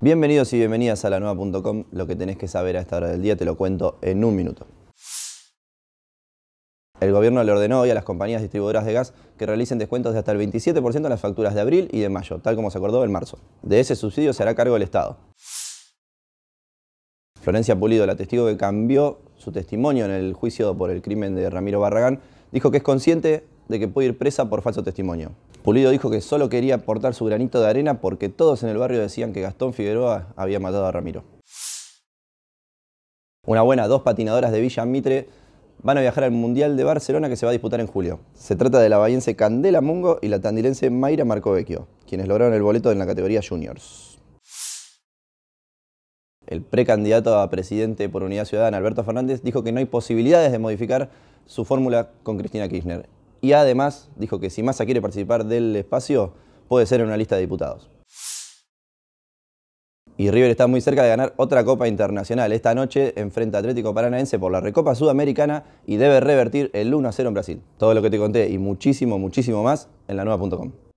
Bienvenidos y bienvenidas a la nueva.com. Lo que tenés que saber a esta hora del día te lo cuento en un minuto. El gobierno le ordenó hoy a las compañías distribuidoras de gas que realicen descuentos de hasta el 27% en las facturas de abril y de mayo, tal como se acordó en marzo. De ese subsidio se hará cargo el Estado. Florencia Pulido, la testigo que cambió su testimonio en el juicio por el crimen de Ramiro Barragán, dijo que es consciente de que puede ir presa por falso testimonio. Pulido dijo que solo quería aportar su granito de arena porque todos en el barrio decían que Gastón Figueroa había matado a Ramiro. Una buena, dos patinadoras de Villa Mitre van a viajar al Mundial de Barcelona que se va a disputar en julio. Se trata de la bahiense Candela Mungo y la tandilense Mayra Marcovecchio, quienes lograron el boleto en la categoría juniors. El precandidato a presidente por Unidad Ciudadana, Alberto Fernández, dijo que no hay posibilidades de modificar su fórmula con Cristina Kirchner y además dijo que si Massa quiere participar del espacio, puede ser en una lista de diputados. Y River está muy cerca de ganar otra Copa Internacional. Esta noche enfrenta a Atlético Paranaense por la Recopa Sudamericana y debe revertir el 1-0 en Brasil. Todo lo que te conté y muchísimo, muchísimo más en la nueva.com.